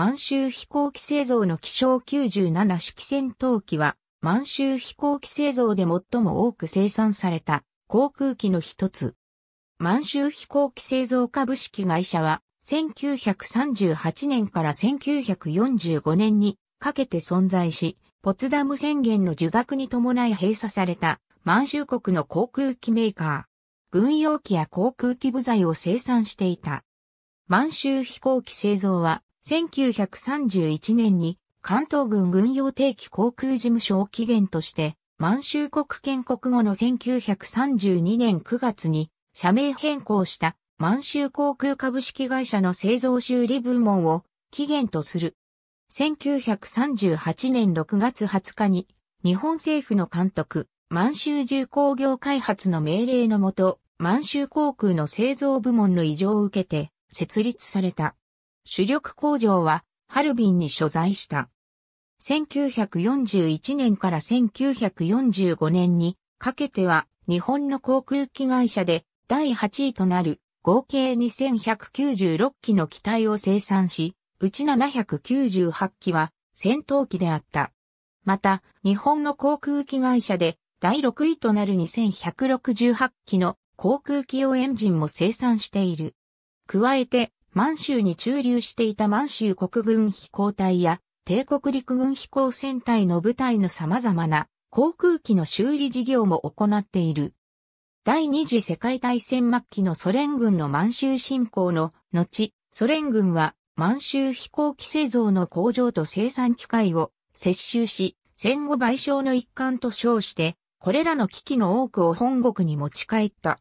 満州飛行機製造の気象97式戦闘機は、満州飛行機製造で最も多く生産された航空機の一つ。満州飛行機製造株式会社は、1938年から1945年にかけて存在し、ポツダム宣言の受諾に伴い閉鎖された満州国の航空機メーカー。軍用機や航空機部材を生産していた。満州飛行機製造は1931年に関東軍軍用定期航空事務所を起源として、満州国建国後の1932年9月に社名変更した満州航空株式会社の製造修理部門を起源とする。1938年6月20日に日本政府の監督、満州重工業開発の命令のもと、満州航空の製造部門の異常を受けて設立された。主力工場はハルビンに所在した。1941年から1945年にかけては日本の航空機会社で第8位となる合計2196機の機体を生産し、うち798機は戦闘機であった。また、日本の航空機会社で第6位となる2168機の航空機用エンジンも生産している。加えて、満州に駐留していた満州国軍飛行隊や帝国陸軍飛行船隊の部隊の様々な航空機の修理事業も行っている。第二次世界大戦末期のソ連軍の満州侵攻の後、ソ連軍は満州飛行機製造の工場と生産機械を接収し、戦後賠償の一環と称して、これらの機器の多くを本国に持ち帰った。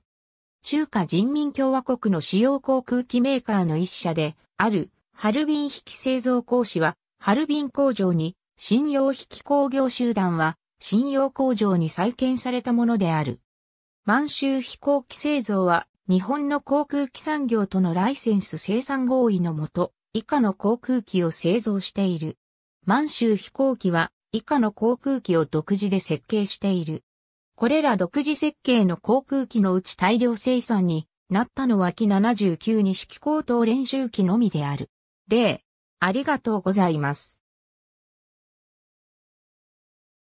中華人民共和国の主要航空機メーカーの一社で、ある、ハルビン引き製造工師は、ハルビン工場に、信用引き工業集団は、信用工場に再建されたものである。満州飛行機製造は、日本の航空機産業とのライセンス生産合意のもと、以下の航空機を製造している。満州飛行機は、以下の航空機を独自で設計している。これら独自設計の航空機のうち大量生産になったのは機79に式高等練習機のみである。例、ありがとうございます。